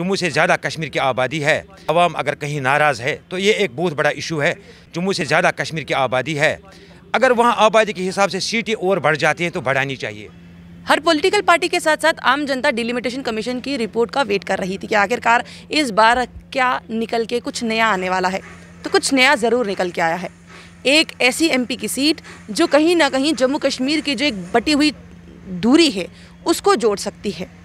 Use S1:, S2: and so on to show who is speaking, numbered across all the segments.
S1: जम्मू से ज़्यादा कश्मीर की आबादी है आवाम अगर कहीं नाराज़ है तो ये एक बहुत बड़ा इशू है जम्मू से ज़्यादा कश्मीर की आबादी है अगर वहाँ आबादी के हिसाब से सीटें और बढ़ जाती हैं तो बढ़ानी चाहिए
S2: हर पॉलिटिकल पार्टी के साथ साथ आम जनता डिलिमिटेशन कमीशन की रिपोर्ट का वेट कर रही थी कि आखिरकार इस बार क्या निकल के कुछ नया आने वाला है तो कुछ नया ज़रूर निकल के आया है एक ऐसी एमपी की सीट जो कहीं ना कहीं जम्मू कश्मीर की जो एक बटी हुई दूरी है उसको जोड़ सकती है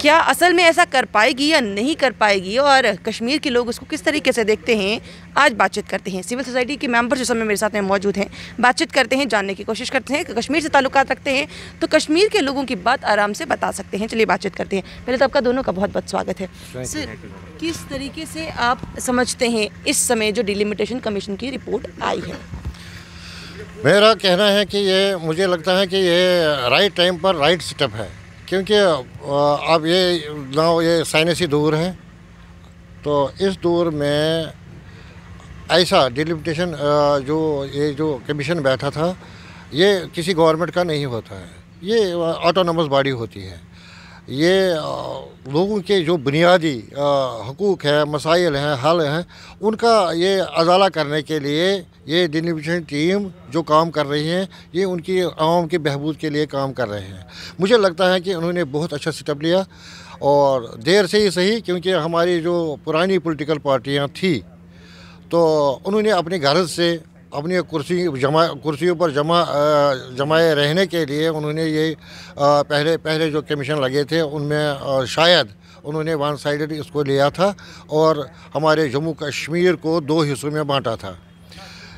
S2: क्या असल में ऐसा कर पाएगी या नहीं कर पाएगी और कश्मीर के लोग उसको किस तरीके से देखते हैं आज बातचीत करते हैं सिविल सोसाइटी के मेंबर जो समय मेरे साथ में मौजूद हैं बातचीत करते हैं जानने की कोशिश करते हैं कश्मीर से ताल्लुक रखते हैं तो कश्मीर के लोगों की बात आराम से बता सकते हैं चलिए बातचीत करते हैं पहले तो आपका दोनों का बहुत बहुत स्वागत है सर किस तरीके से आप समझते हैं इस समय जो डिलिमिटेशन कमीशन की रिपोर्ट आई है
S3: मेरा कहना है कि ये मुझे लगता है कि ये राइट टाइम पर राइट स्टेप है क्योंकि अब ये ना ये साइनसी दूर है तो इस दूर में ऐसा डिलिमिटेशन जो ये जो कमीशन बैठा था ये किसी गवर्नमेंट का नहीं होता है ये ऑटोनमस बॉडी होती है ये लोगों के जो बुनियादी हकूक़ हैं मसाइल हैं हल हैं उनका ये अजाला करने के लिए ये डिलीविशन टीम जो काम कर रही हैं ये उनकी आवाम के बहबूद के लिए काम कर रहे हैं मुझे लगता है कि उन्होंने बहुत अच्छा स्टेप लिया और देर से ही सही क्योंकि हमारी जो पुरानी पॉलिटिकल पार्टियां थी तो उन्होंने अपनी गरज से अपनी कुर्सी जमा कुर्सियों पर जमा जमाए रहने के लिए उन्होंने ये पहले पहले जो कमीशन लगे थे उनमें शायद उन्होंने वन साइड इसको लिया था और हमारे जम्मू कश्मीर को दो हिस्सों में बांटा था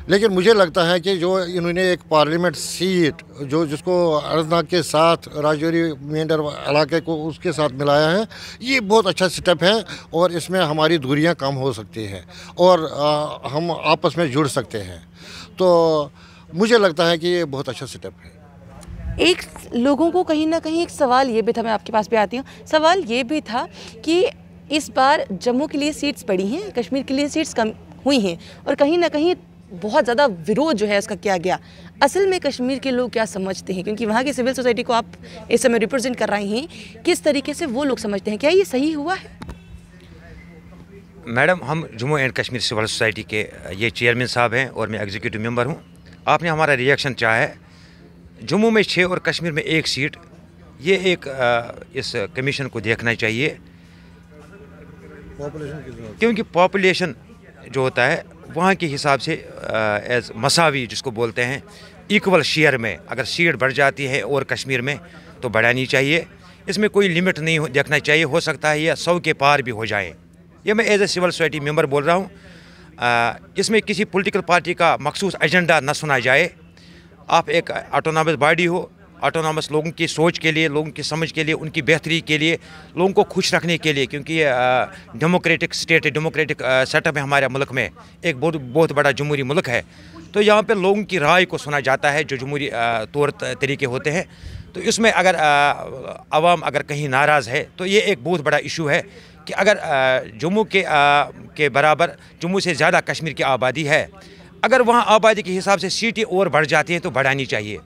S3: लेकिन मुझे लगता है कि जो इन्होंने एक पार्लियामेंट सीट जो जिसको अनंतनाग के साथ राजौरी मेंडर इलाके को उसके साथ मिलाया है ये बहुत अच्छा स्टेप है और इसमें हमारी दूरियां कम हो सकती हैं और आ, हम आपस में जुड़ सकते हैं तो मुझे लगता है कि ये बहुत अच्छा स्टेप है
S2: एक लोगों को कहीं ना कहीं एक सवाल ये भी था मैं आपके पास भी आती हूँ सवाल ये भी था कि इस बार जम्मू के लिए सीट्स बड़ी हैं कश्मीर के लिए सीट्स कम हुई हैं और कहीं ना कहीं बहुत ज़्यादा विरोध जो है इसका किया गया असल में कश्मीर के लोग क्या समझते हैं क्योंकि वहाँ की सिविल सोसाइटी को आप इस समय रिप्रेजेंट कर रहे हैं किस तरीके से वो लोग समझते हैं क्या ये सही हुआ है
S1: मैडम हम Jammu and Kashmir civil society के ये चेयरमैन साहब हैं और मैं एग्जीक्यूटिव मेम्बर हूँ आपने हमारा रिएक्शन चाहा है जम्मू में छः और कश्मीर में एक सीट ये एक इस कमीशन को देखना चाहिए
S3: क्योंकि
S1: पॉपुलेशन जो होता है वहाँ के हिसाब से एज मसावी जिसको बोलते हैं इक्वल शेयर में अगर सीट बढ़ जाती है और कश्मीर में तो बढ़ानी चाहिए इसमें कोई लिमिट नहीं देखना चाहिए हो सकता है यह सौ के पार भी हो जाए यह मैं as a civil society member बोल रहा हूँ इसमें किसी पोलिटिकल पार्टी का मखसूस एजेंडा न सुना जाए आप एक ऑटोनॉमस बॉडी हो ऑटोनॉमस लोगों की सोच के लिए लोगों की समझ के लिए उनकी बेहतरी के लिए लोगों को खुश रखने के लिए क्योंकि डेमोक्रेटिक स्टेट डेमोक्रेटिक सेटअप है हमारे मुल्क में एक बहुत बहुत बड़ा जमहूरी मुल्क है तो यहाँ पर लोगों की राय को सुना जाता है जो जमहूरी तौर तरीके होते हैं तो इसमें अगर आवाम अगर कहीं नाराज़ है तो ये एक बहुत बड़ा इशू है कि अगर जम्मू के आ, के बराबर जम्मू से ज़्यादा कश्मीर की आबादी है अगर वहाँ आबादी के हिसाब से सीटें और बढ़ जाती हैं तो बढ़ानी चाहिए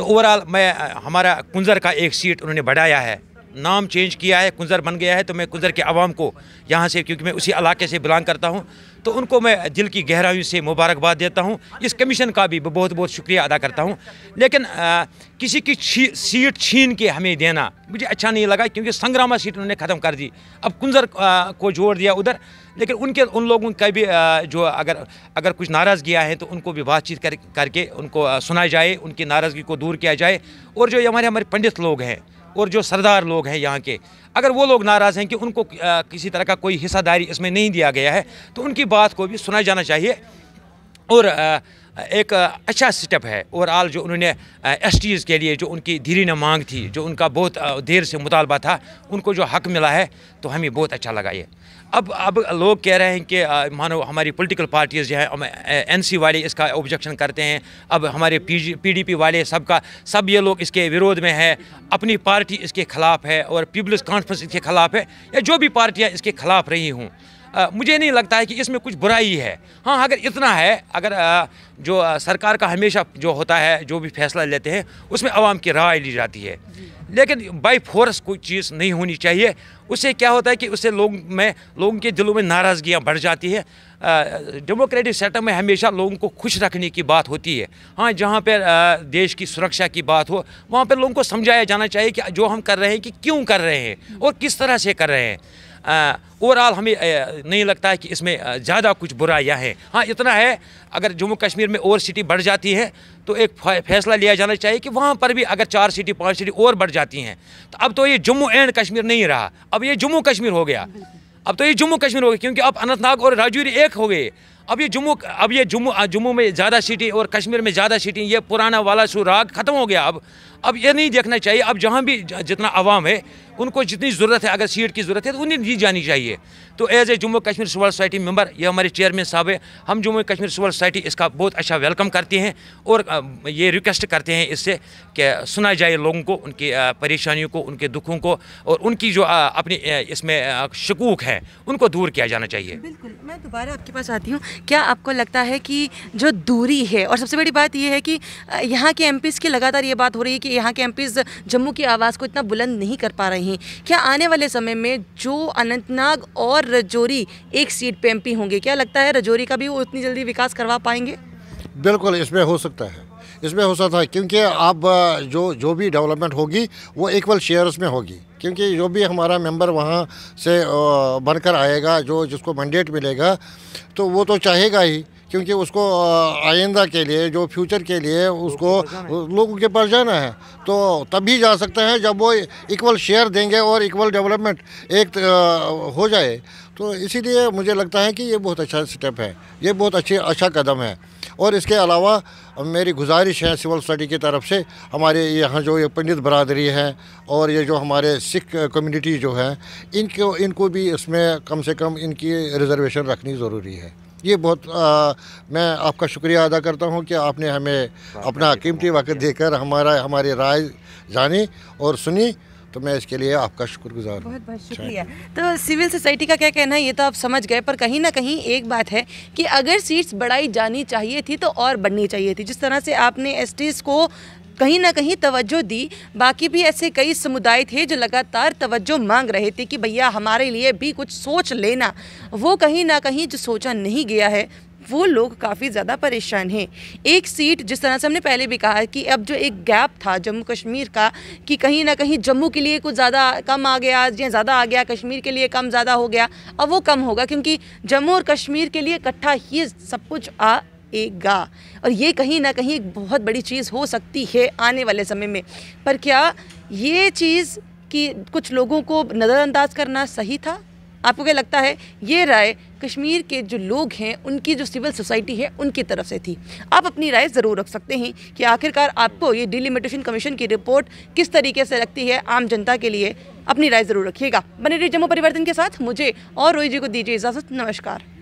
S1: तो ओवरऑल मैं हमारा कुंजर का एक सीट उन्होंने बढ़ाया है नाम चेंज किया है कुंजर बन गया है तो मैं कुंजर के आवाम को यहाँ से क्योंकि मैं उसी इलाके से बिलोंग करता हूँ तो उनको मैं दिल की गहराइयों से मुबारकबाद देता हूँ इस कमीशन का भी बहुत बहुत शुक्रिया अदा करता हूँ लेकिन आ, किसी की सीट छीन के हमें देना मुझे अच्छा नहीं लगा क्योंकि संग्रामा सीट उन्होंने ख़त्म कर दी अब कुंजर आ, को जोड़ दिया उधर लेकिन उनके उन लोगों का भी आ, जो अगर अगर कुछ नाराज़गियाँ हैं तो उनको भी बातचीत कर करके उनको सुना जाए उनकी नाराज़गी को दूर किया जाए और जो हमारे हमारे पंडित लोग हैं और जो सरदार लोग हैं यहाँ के अगर वो लोग नाराज़ हैं कि उनको किसी तरह का कोई हिस्सादारी इसमें नहीं दिया गया है तो उनकी बात को भी सुना जाना चाहिए और एक अच्छा स्टेप है ओवरऑल जो उन्होंने एस के लिए जो उनकी धीरे ने मांग थी जो उनका बहुत देर से मुतालबा था उनको जो हक मिला है तो हमें बहुत अच्छा लगा ये अब अब लोग कह रहे हैं कि मानो हमारी पॉलिटिकल पार्टीज़ जो एन एनसी वाले इसका ऑब्जेक्शन करते हैं अब हमारे पीडीपी वाले सबका सब ये लोग इसके विरोध में है अपनी पार्टी इसके खिलाफ है और पीपल्स कॉन्फ्रेंस इसके खिलाफ है या जो भी पार्टियाँ इसके खिलाफ रही हूँ आ, मुझे नहीं लगता है कि इसमें कुछ बुराई है हाँ अगर इतना है अगर आ, जो आ, सरकार का हमेशा जो होता है जो भी फैसला लेते हैं उसमें आवाम की राय ली जाती है लेकिन बाई फोर्स कोई चीज़ नहीं होनी चाहिए उससे क्या होता है कि उससे लोग में लोगों के दिलों में नाराज़गियाँ बढ़ जाती है डेमोक्रेटिक सेटअप में हमेशा लोगों को खुश रखने की बात होती है हाँ जहाँ पर देश की सुरक्षा की बात हो वहाँ पर लोगों को समझाया जाना चाहिए कि जो हम कर रहे हैं कि क्यों कर रहे हैं और किस तरह से कर रहे हैं ओवरऑल हमें नहीं लगता है कि इसमें ज़्यादा कुछ बुराइयाँ हैं हाँ इतना है अगर जम्मू कश्मीर में और सिटी बढ़ जाती है तो एक फैसला लिया जाना चाहिए कि वहाँ पर भी अगर चार सिटी पाँच सिटी और बढ़ जाती हैं तो अब तो ये जम्मू एंड कश्मीर नहीं रहा अब ये जम्मू कश्मीर हो गया अब तो ये जम्मू कश्मीर हो गया क्योंकि अब अनंतनाग और राजौरी एक हो गए अब ये जम्मू अब ये जम्मू जम्मू में ज़्यादा सिटी और कश्मीर में ज़्यादा सिटी ये पुराना वाला सुराग ख़त्म हो गया अब अब ये नहीं देखना चाहिए अब जहाँ भी जितना आवाम है उनको जितनी ज़रूरत है अगर सीट की ज़रूरत है तो उन्हें दी जानी चाहिए तो as a Jammu Kashmir civil society member ये हमारे चेयरमैन साहब है हम जम्मू कश्मीर सिविल सोसाइटी इसका बहुत अच्छा वेलकम करते हैं और ये रिक्वेस्ट करते हैं इससे कि सुना जाए लोगों को उनकी परेशानियों को उनके दुखों को और उनकी जो अपनी इसमें शकूक है उनको दूर किया जाना चाहिए बिल्कुल
S2: मैं दोबारा आपके पास आती हूँ क्या आपको लगता है कि जो दूरी है और सबसे बड़ी बात यह है कि यहाँ के एम की लगातार ये बात हो रही है कि यहाँ के एम जम्मू की आवाज़ को इतना बुलंद नहीं कर पा रहे हैं नहीं क्या आने वाले समय में जो अनंतनाग और रजौरी एक सीट पे एमपी होंगे क्या लगता है रजौरी का भी वो उतनी जल्दी विकास करवा पाएंगे
S3: बिल्कुल इसमें हो सकता है इसमें हो सकता है क्योंकि आप जो जो भी डेवलपमेंट होगी वो इक्वल शेयर्स में होगी क्योंकि जो भी हमारा मेंबर वहाँ से बनकर आएगा जो जिसको मैंडेट मिलेगा तो वो तो चाहेगा ही क्योंकि उसको आइंदा के लिए जो फ्यूचर के लिए उसको लोगों के पास जाना है तो तभी जा सकते हैं जब वो इक्वल शेयर देंगे और इक्वल डेवलपमेंट एक हो जाए तो इसीलिए मुझे लगता है कि ये बहुत अच्छा स्टेप है ये बहुत अच्छे अच्छा कदम है और इसके अलावा मेरी गुजारिश है सिविल सोसाइटी की तरफ से हमारे यहाँ जो ये पंडित बरदरी है और ये जो हमारे सिख कम्युनिटी जो है इनको इनको भी इसमें कम से कम इनकी रिजर्वेशन रखनी ज़रूरी है ये बहुत आ, मैं आपका शुक्रिया अदा करता हूँ कि आपने हमें अपना कीमती वक्त देकर हमारा हमारी राय जानी और सुनी तो मैं इसके लिए आपका शुक्रगुजार
S2: बहुत बहुत शुक्रिया तो सिविल सोसाइटी का क्या कहना है ये तो आप समझ गए पर कहीं ना कहीं एक बात है कि अगर सीट्स बढ़ाई जानी चाहिए थी तो और बढ़नी चाहिए थी जिस तरह से आपने एस को कहीं ना कहीं तवज्जो दी बाकी भी ऐसे कई समुदाय थे जो लगातार तवज्जो मांग रहे थे कि भैया हमारे लिए भी कुछ सोच लेना वो कहीं ना कहीं जो सोचा नहीं गया है वो लोग काफ़ी ज़्यादा परेशान हैं एक सीट जिस तरह से हमने पहले भी कहा कि अब जो एक गैप था जम्मू कश्मीर का कि कहीं ना कहीं जम्मू के लिए कुछ ज़्यादा कम आ गया या ज़्यादा आ गया कश्मीर के लिए कम ज़्यादा हो गया अब वो कम होगा क्योंकि जम्मू और कश्मीर के लिए इकट्ठा ही सब कुछ आ पाएगा और ये कहीं ना कहीं एक बहुत बड़ी चीज़ हो सकती है आने वाले समय में पर क्या ये चीज़ कि कुछ लोगों को नज़रअंदाज करना सही था आपको क्या लगता है ये राय कश्मीर के जो लोग हैं उनकी जो सिविल सोसाइटी है उनकी तरफ से थी आप अपनी राय ज़रूर रख सकते हैं कि आखिरकार आपको ये डिलिमिटेशन कमीशन की रिपोर्ट किस तरीके से लगती है आम जनता के लिए अपनी राय ज़रूर रखिएगा बने रही जम्मू परिवर्तन के साथ मुझे और रोई जी को दीजिए इजाज़त नमस्कार